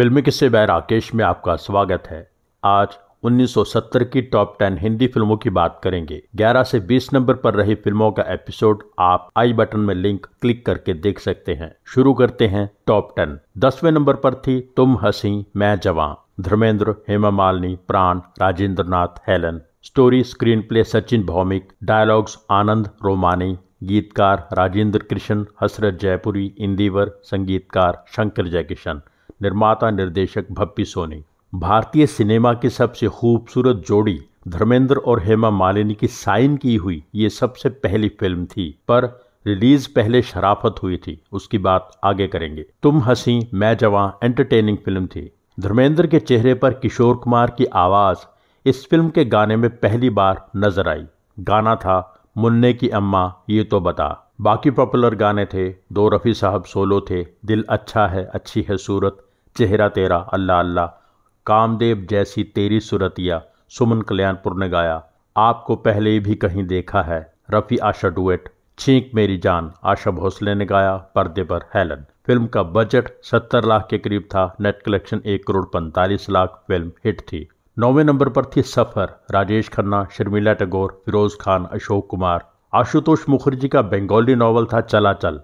फिल्मी किस्से बाय राकेश में आपका स्वागत है आज 1970 की टॉप 10 हिंदी फिल्मों की बात करेंगे 11 से 20 नंबर पर रही फिल्मों का एपिसोड आप आई बटन में लिंक क्लिक करके देख सकते हैं शुरू करते हैं टॉप 10 दसवें नंबर पर थी तुम हसी मैं जवां Dharmendra Hema Malini Pran Rajendra Nath Helen story screenplay Sachin Bhowmick dialogues Anand Romani गीतकार राजेंद्र कृष्ण हसरत जयपुरी इंदिवर संगीतकार शंकर जयकिशन निर्माता निर्देशक भप्पी सोनी भारतीय सिनेमा की सबसे खूबसूरत जोड़ी धर्मेंद्र और हेमा मालिनी की साइन की हुई ये सबसे पहली फिल्म थी पर रिलीज पहले शराफत हुई थी उसकी बात आगे करेंगे तुम हंसी मैं जवा एंटरटेनिंग फिल्म थी धर्मेंद्र के चेहरे पर किशोर कुमार की आवाज़ इस फिल्म के गाने में पहली बार नजर आई गाना था मुन्ने की अम्मा ये तो बता बाकी पॉपुलर गाने थे दो रफ़ी साहब सोलो थे दिल अच्छा है अच्छी है सूरत चेहरा तेरा अल्लाह अल्लाह कामदेव जैसी तेरी सुरतिया सुमन कल्याणपुर ने गाया आपको पहले भी कहीं देखा है रफ़ी आशा डुएट छींक मेरी जान आशा भोसले ने गाया पर्दे पर हेलन फिल्म का बजट 70 लाख के करीब था नेट कलेक्शन एक करोड़ पैंतालीस लाख फिल्म हिट थी नौवें नंबर पर थी सफ़र राजेश खन्ना शर्मिला टैगोर फिरोज खान अशोक कुमार आशुतोष मुखर्जी का बंगाली नॉवल था चला चल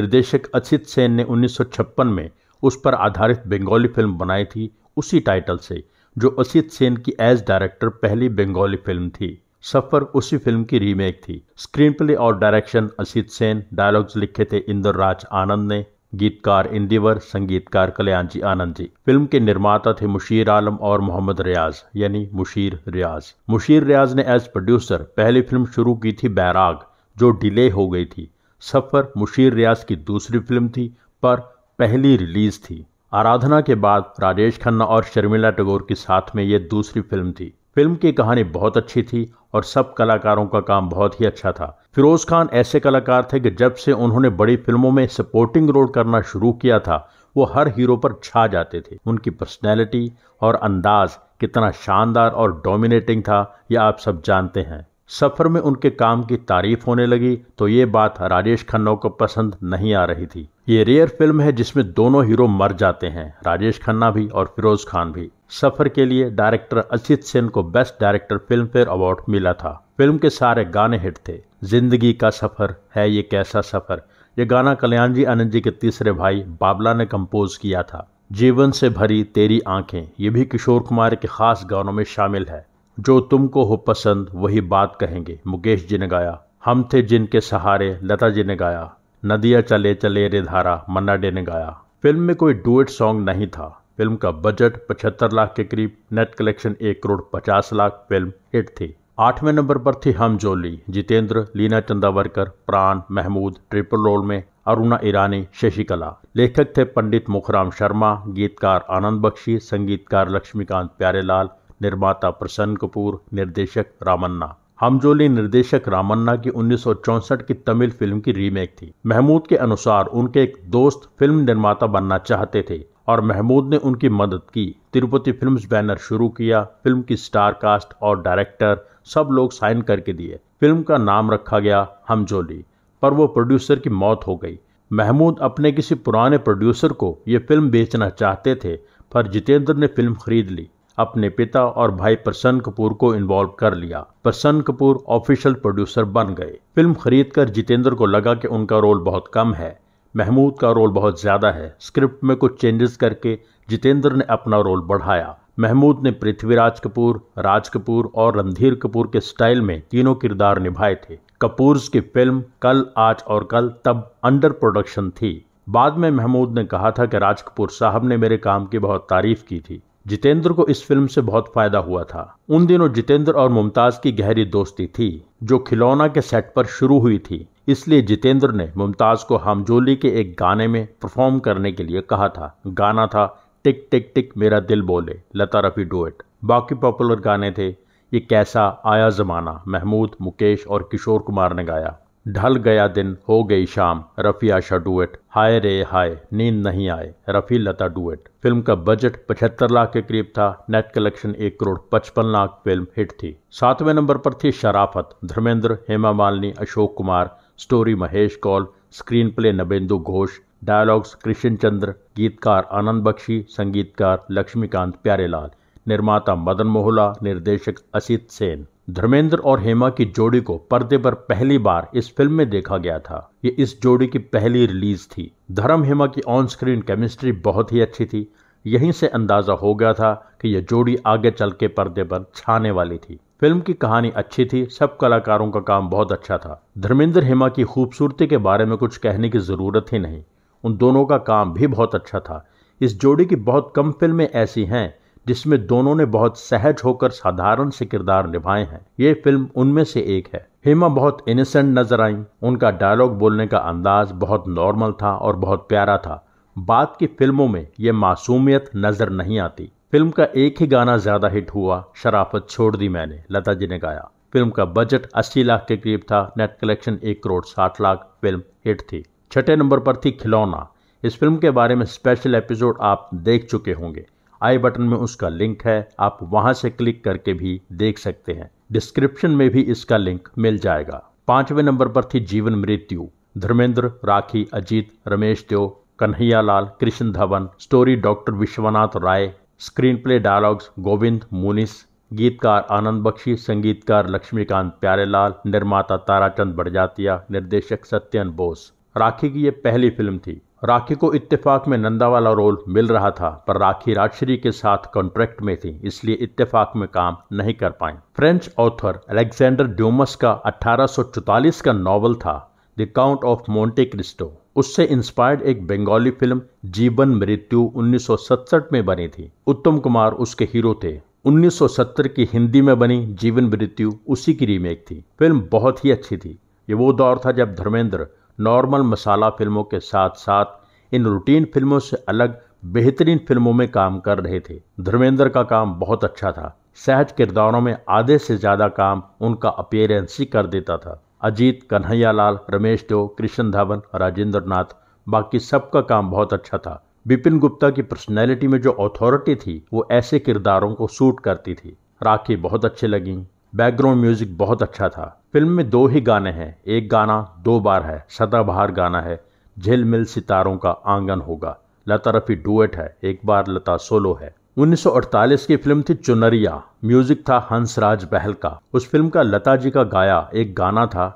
निर्देशक अचित सेन ने 1956 में उस पर आधारित बंगाली फिल्म बनाई थी उसी टाइटल से जो असित सेन की एज डायरेक्टर पहली बंगाली फिल्म थी सफ़र उसी फिल्म की रीमेक थी स्क्रीन प्ले और डायरेक्शन असित सेन डायलॉग्स लिखे थे इंदर राज आनंद ने गीतकार इंदिवर संगीतकार कल्याण जी आनंद जी फिल्म के निर्माता थे मुशीर आलम और मोहम्मद रियाज यानी मुशीर रियाज मुशीर रियाज ने एज प्रोड्यूसर पहली फिल्म शुरू की थी बैराग जो डिले हो गई थी सफ़र मुशीर रियाज की दूसरी फिल्म थी पर पहली रिलीज थी आराधना के बाद राजेश खन्ना और शर्मिला टैगोर के साथ में ये दूसरी फिल्म थी फिल्म की कहानी बहुत अच्छी थी और सब कलाकारों का काम बहुत ही अच्छा था फिरोज खान ऐसे कलाकार थे कि जब से उन्होंने बड़ी फिल्मों में सपोर्टिंग रोल करना शुरू किया था वो हर हीरो पर छा जाते थे उनकी पर्सनैलिटी और अंदाज कितना शानदार और डोमिनेटिंग था यह आप सब जानते हैं सफ़र में उनके काम की तारीफ होने लगी तो ये बात राजेश खन्ना को पसंद नहीं आ रही थी ये रेयर फिल्म है जिसमें दोनों हीरो मर जाते हैं राजेश खन्ना भी और फिरोज खान भी सफ़र के लिए डायरेक्टर अजित सेन को best director Filmfare award मिला था फिल्म के सारे गाने हिट थे जिंदगी का सफ़र है ये कैसा सफ़र ये गाना कल्याण जी आनंद जी के तीसरे भाई बाबला ने कंपोज किया था जीवन से भरी तेरी आंखें ये भी किशोर कुमार के खास गानों में शामिल है जो तुमको हो पसंद वही बात कहेंगे मुकेश जी ने गाया हम थे जिनके सहारे लता जी ने गाया नदिया चले चले रे धारा मन्ना डे ने गाया फिल्म में कोई डुएट सॉन्ग नहीं था फिल्म का बजट पचहत्तर लाख के करीब नेट कलेक्शन एक करोड़ पचास लाख फिल्म हिट थी आठवें नंबर पर थी हम जोली जितेंद्र लीना चंदावरकर प्राण महमूद ट्रिपल रोल में अरुणा ईरानी शशिकला लेखक थे पंडित मुखराम शर्मा गीतकार आनंद बख्शी संगीतकार लक्ष्मीकांत प्यारेलाल निर्माता प्रसन्न कपूर निर्देशक रामन्ना हमजोली निर्देशक रामन्ना की 1964 की तमिल फिल्म की रीमेक थी महमूद के अनुसार उनके एक दोस्त फिल्म निर्माता बनना चाहते थे और महमूद ने उनकी मदद की तिरुपति फिल्म्स बैनर शुरू किया फिल्म की स्टार कास्ट और डायरेक्टर सब लोग साइन करके दिए फिल्म का नाम रखा गया हमजोली पर वो प्रोड्यूसर की मौत हो गई महमूद अपने किसी पुराने प्रोड्यूसर को ये फिल्म बेचना चाहते थे पर जितेंद्र ने फिल्म खरीद ली अपने पिता और भाई प्रसन्न कपूर को इन्वॉल्व कर लिया प्रसन्न कपूर ऑफिशियल प्रोड्यूसर बन गए फिल्म खरीद कर जितेंद्र को लगा कि उनका रोल बहुत कम है महमूद का रोल बहुत ज़्यादा है स्क्रिप्ट में कुछ चेंजेस करके जितेंद्र ने अपना रोल बढ़ाया महमूद ने पृथ्वीराज कपूर राज कपूर और रणधीर कपूर के स्टाइल में तीनों किरदार निभाए थे कपूर की फिल्म कल आज और कल तब अंडर प्रोडक्शन थी बाद में महमूद ने कहा था कि राज कपूर साहब ने मेरे काम की बहुत तारीफ की थी जितेंद्र को इस फिल्म से बहुत फायदा हुआ था उन दिनों जितेंद्र और मुमताज की गहरी दोस्ती थी जो खिलौना के सेट पर शुरू हुई थी इसलिए जितेंद्र ने मुमताज को हमजोली के एक गाने में परफॉर्म करने के लिए कहा था गाना था टिक टिक टिक मेरा दिल बोले लता रफी डुएट बाकी पॉपुलर गाने थे ये कैसा आया जमाना महमूद मुकेश और किशोर कुमार ने गाया ढल गया दिन हो गई शाम रफिया शाह डुएट हाय रे हाय नींद नहीं आए रफ़ी लता डुएट फिल्म का बजट पचहत्तर लाख के करीब था नेट कलेक्शन एक करोड़ पचपन लाख फिल्म हिट थी सातवें नंबर पर थी Sharafat Dharmendra Hema Malini Ashok Kumar story Mahesh Kaul screenplay Nabendu Ghosh dialogues Krishan Chander गीतकार आनंद बख्शी संगीतकार लक्ष्मीकांत प्यारेलाल निर्माता मदन मोहला निर्देशक असित सेन धर्मेंद्र और हेमा की जोड़ी को पर्दे पर पहली बार इस फिल्म में देखा गया था ये इस जोड़ी की पहली रिलीज थी धर्म हेमा की ऑन स्क्रीन केमिस्ट्री बहुत ही अच्छी थी यहीं से अंदाजा हो गया था कि यह जोड़ी आगे चल के पर्दे पर छाने वाली थी फिल्म की कहानी अच्छी थी सब कलाकारों का काम बहुत अच्छा था धर्मेंद्र हेमा की खूबसूरती के बारे में कुछ कहने की जरूरत ही नहीं उन दोनों का काम भी बहुत अच्छा था इस जोड़ी की बहुत कम फिल्में ऐसी हैं जिसमें दोनों ने बहुत सहज होकर साधारण से किरदार निभाए हैं ये फिल्म उनमें से एक है हेमा बहुत इनोसेंट नजर आई उनका डायलॉग बोलने का अंदाज बहुत नॉर्मल था और बहुत प्यारा था बाद की फिल्मों में ये मासूमियत नजर नहीं आती फिल्म का एक ही गाना ज्यादा हिट हुआ शराफत छोड़ दी मैंने लता जी ने गाया फिल्म का बजट 80 लाख के करीब था नेट कलेक्शन एक करोड़ साठ लाख फिल्म हिट थी छठे नंबर पर थी खिलौना इस फिल्म के बारे में स्पेशल एपिसोड आप देख चुके होंगे आई बटन में उसका लिंक है आप वहां से क्लिक करके भी देख सकते हैं डिस्क्रिप्शन में भी इसका लिंक मिल जाएगा पांचवें नंबर पर थी Jeevan Mrityu Dharmendra Rakhee Ajit Ramesh Deo Kanhaiya Lal Krishan Dhawan story doctor Vishwanath Rai screenplay dialogues Govind Munis गीतकार आनंद बख्शी संगीतकार लक्ष्मीकांत प्यारेलाल निर्माता ताराचंद बड़जातिया निर्देशक सत्यन बोस राखी की यह पहली फिल्म थी राखी को इत्तेफाक में नंदा वाला रोल मिल रहा था पर राखी राजश्री के साथ कॉन्ट्रैक्ट में थी इसलिए इत्तेफाक में काम नहीं कर पाए फ्रेंच ऑथर अलेक्जेंडर ड्यूमस का 1844 का नॉवल था the count of Monte Cristo उससे इंस्पायर्ड एक बंगाली फिल्म जीवन मृत्यु 1967 में बनी थी उत्तम कुमार उसके हीरो थे 1970 की हिंदी में बनी जीवन मृत्यु उसी की रीमेक थी फिल्म बहुत ही अच्छी थी ये वो दौर था जब धर्मेंद्र नॉर्मल मसाला फिल्मों के साथ साथ इन रूटीन फिल्मों से अलग बेहतरीन फिल्मों में काम कर रहे थे धर्मेंद्र का काम बहुत अच्छा था सहज किरदारों में आधे से ज़्यादा काम उनका अपियरेंस ही कर देता था अजीत कन्हैयालाल रमेश डो कृष्ण धावन राजेंद्र नाथ बाकी सबका काम बहुत अच्छा था बिपिन गुप्ता की पर्सनैलिटी में जो अथॉरिटी थी वो ऐसे किरदारों को सूट करती थी राखी बहुत अच्छी लगी बैकग्राउंड म्यूज़िक बहुत अच्छा था फिल्म में दो ही गाने हैं एक गाना दो बार है सदाबहार गाना है झिलमिल सितारों का आंगन होगा लता रफ़ी डुएट है एक बार लता सोलो है 1948 की फिल्म थी चुनरिया म्यूजिक था हंसराज बहल का उस फिल्म का लता जी का गाया एक गाना था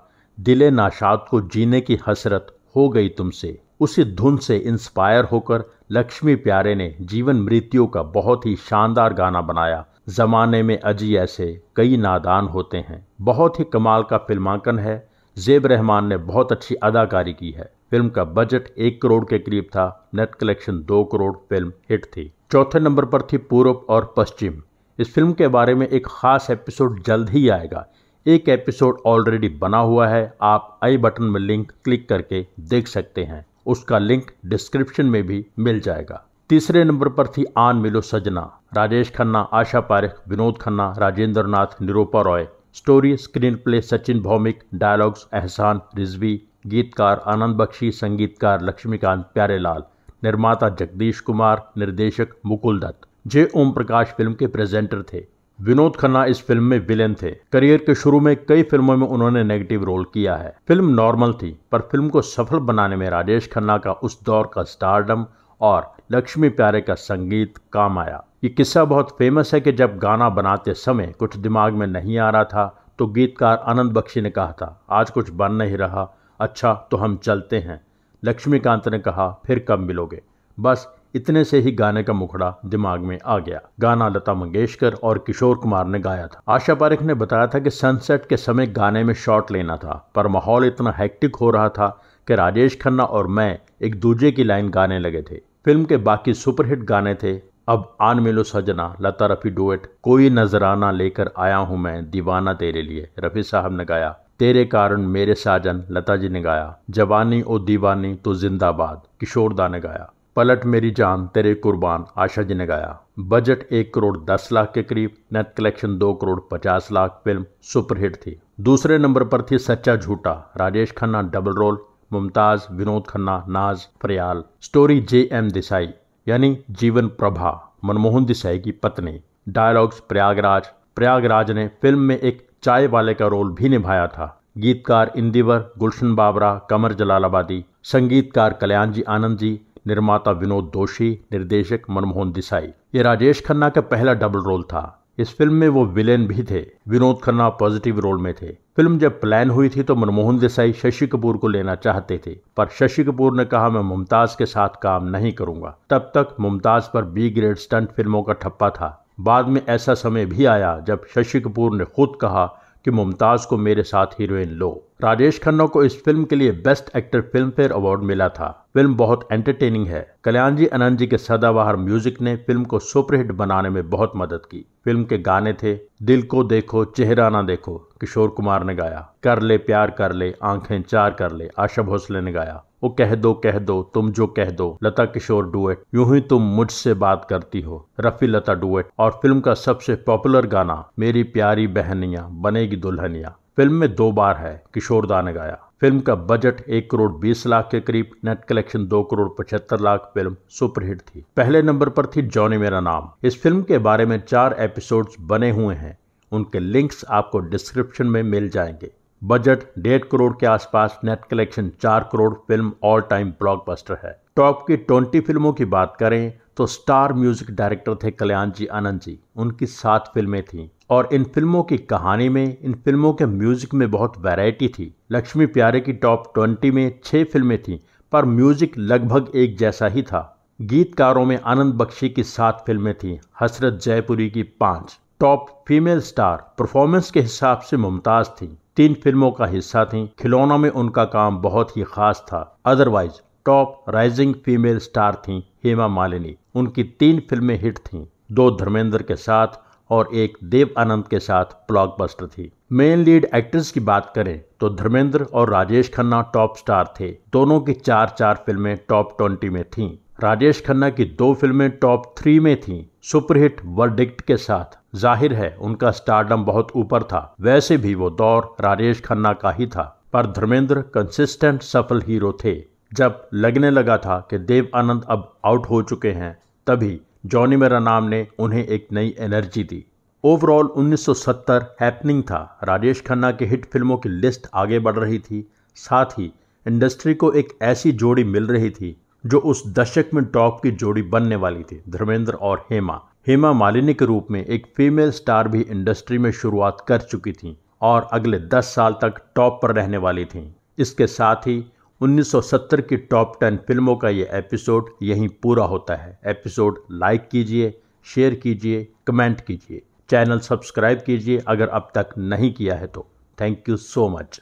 दिले नाशाद को जीने की हसरत हो गई तुमसे उसी धुन से इंस्पायर होकर लक्ष्मी प्यारे ने जीवन मृत्यु का बहुत ही शानदार गाना बनाया ज़माने में अजी ऐसे कई नादान होते हैं बहुत ही कमाल का फिल्मांकन है जेब रहमान ने बहुत अच्छी अदाकारी की है फिल्म का बजट एक करोड़ के करीब था नेट कलेक्शन दो करोड़ फिल्म हिट थी चौथे नंबर पर थी पूर्व और पश्चिम इस फिल्म के बारे में एक ख़ास एपिसोड जल्द ही आएगा एक एपिसोड ऑलरेडी बना हुआ है आप आई बटन में लिंक क्लिक करके देख सकते हैं उसका लिंक डिस्क्रिप्शन में भी मिल जाएगा तीसरे नंबर पर थी Aan Milo Sajna Rajesh Khanna Asha Parekh Vinod Khanna Rajendra Nath Nirupa Roy story screenplay Sachin Bhowmick dialogues Ehsan Rizvi गीतकार आनंद बख्शी संगीतकार लक्ष्मीकांत प्यारेलाल निर्माता जगदीश कुमार निर्देशक मुकुल दत्त जे ओम प्रकाश फिल्म के प्रेजेंटर थे विनोद खन्ना इस फिल्म में विलेन थे करियर के शुरू में कई फिल्मों में उन्होंने नेगेटिव रोल किया है फिल्म नॉर्मल थी पर फिल्म को सफल बनाने में राजेश खन्ना का उस दौर का स्टारडम और लक्ष्मी प्यारे का संगीत काम आया ये किस्सा बहुत फेमस है कि जब गाना बनाते समय कुछ दिमाग में नहीं आ रहा था तो गीतकार आनंद बख्शी ने कहा था आज कुछ बन नहीं रहा अच्छा तो हम चलते हैं लक्ष्मीकांत ने कहा फिर कब मिलोगे बस इतने से ही गाने का मुखड़ा दिमाग में आ गया गाना लता मंगेशकर और किशोर कुमार ने गाया था आशा पारिक ने बताया था कि सनसेट के समय गाने में शॉट लेना था पर माहौल इतना हैक्टिक हो रहा था कि राजेश खन्ना और मैं एक दूजे की लाइन गाने लगे थे फिल्म के बाकी सुपरहिट गाने थे अब आन मिलो सजना लता रफी डुएट कोई नजराना लेकर आया हूँ मैं दीवाना तेरे लिए रफी साहब ने गाया तेरे कारण मेरे साजन लता जी ने गाया जवानी ओ दीवानी तो जिंदाबाद किशोर दा ने गाया पलट मेरी जान तेरे कुर्बान आशा जी ने गाया बजट एक करोड़ दस लाख के करीब नेट कलेक्शन दो करोड़ पचास लाख फिल्म सुपरहिट थी दूसरे नंबर पर थी Sachaa Jhutha Rajesh Khanna double role Mumtaz Vinod Khanna Naaz Faryal story J M Desai यानी जीवन प्रभा मनमोहन देसाई की पत्नी डायलॉग्स प्रयागराज प्रयागराज ने फिल्म में एक चाय वाले का रोल भी निभाया था गीतकार इंदिवर गुलशन बाबरा कमर जलालाबादी संगीतकार कल्याण जी आनंद जी निर्माता विनोद दोषी निर्देशक मनमोहन देसाई ये राजेश खन्ना का पहला डबल रोल था इस फिल्म में वो विलेन भी थे विनोद खन्ना पॉजिटिव रोल में थे फिल्म जब प्लान हुई थी तो मनमोहन देसाई शशि कपूर को लेना चाहते थे पर शशि कपूर ने कहा मैं मुमताज के साथ काम नहीं करूंगा तब तक मुमताज पर बी ग्रेड स्टंट फिल्मों का ठप्पा था बाद में ऐसा समय भी आया जब शशि कपूर ने खुद कहा कि मुमताज को मेरे साथ हीरोइन लो राजेश खन्ना को इस फिल्म के लिए best actor Filmfare award मिला था फिल्म बहुत एंटरटेनिंग है कल्याण जी अनंत जी के सदाबहार म्यूजिक ने फिल्म को सुपरहिट बनाने में बहुत मदद की फिल्म के गाने थे दिल को देखो चेहरा ना देखो किशोर कुमार ने गाया कर ले प्यार कर ले आंखें चार कर ले आशा भोसले ने गाया वो कह दो कह दो तुम जो कह दो लता किशोर डुएट यूं ही तुम मुझसे बात करती हो रफी लता डुएट और फिल्म का सबसे पॉपुलर गाना मेरी प्यारी बहनिया बनेगी दुल्हनिया फिल्म में दो बार है किशोरदा ने गाया फिल्म का बजट एक करोड़ बीस लाख के करीब नेट कलेक्शन दो करोड़ पचहत्तर लाख फिल्म सुपरहिट थी पहले नंबर पर थी जॉनी मेरा नाम इस फिल्म के बारे में चार एपिसोड्स बने हुए हैं उनके लिंक्स आपको डिस्क्रिप्शन में मिल जाएंगे बजट डेढ़ करोड़ के आसपास नेट कलेक्शन चार crore film all time blockbuster है टॉप की ट्वेंटी फिल्मों की बात करें तो स्टार म्यूजिक डायरेक्टर थे कल्याण जी आनंद जी उनकी सात फिल्में थीं और इन फिल्मों की कहानी में इन फिल्मों के म्यूज़िक में बहुत वैरायटी थी लक्ष्मी प्यारे की टॉप ट्वेंटी में छः फिल्में थीं पर म्यूज़िक लगभग एक जैसा ही था गीतकारों में आनंद बख्शी की सात फिल्में थीं हसरत जयपुरी की पाँच टॉप फीमेल स्टार परफॉर्मेंस के हिसाब से मुमताज़ थी तीन फिल्मों का हिस्सा थी खिलौनों में उनका काम बहुत ही खास था otherwise top rising female star थीं हेमा मालिनी उनकी तीन फिल्में हिट थीं दो धर्मेंद्र के साथ और एक देव आनंद के साथ ब्लॉकबस्टर थी मेन लीड एक्ट्रेस की बात करें तो धर्मेंद्र और राजेश खन्ना टॉप स्टार थे दोनों की चार चार फिल्में टॉप ट्वेंटी में थीं राजेश खन्ना की दो फिल्में टॉप थ्री में थीं सुपरहिट वर्डिक्ट के साथ जाहिर है उनका स्टारडम बहुत ऊपर था वैसे भी वो दौर राजेश खन्ना का ही था पर धर्मेंद्र कंसिस्टेंट सफल हीरो थे जब लगने लगा था कि देव आनंद अब आउट हो चुके हैं तभी जॉनी मेरा नाम ने उन्हें एक नई एनर्जी दी ओवरऑल 1970 हैपनिंग था राजेश खन्ना के हिट फिल्मों की लिस्ट आगे बढ़ रही थी साथ ही इंडस्ट्री को एक ऐसी जोड़ी मिल रही थी जो उस दशक में टॉप की जोड़ी बनने वाली थी धर्मेंद्र और हेमा हेमा मालिनी के रूप में एक फीमेल स्टार भी इंडस्ट्री में शुरुआत कर चुकी थी और अगले 10 साल तक टॉप पर रहने वाली थी इसके साथ ही 1970 की टॉप 10 फिल्मों का ये एपिसोड यहीं पूरा होता है एपिसोड लाइक कीजिए शेयर कीजिए कमेंट कीजिए चैनल सब्सक्राइब कीजिए अगर अब तक नहीं किया है तो थैंक यू सो मच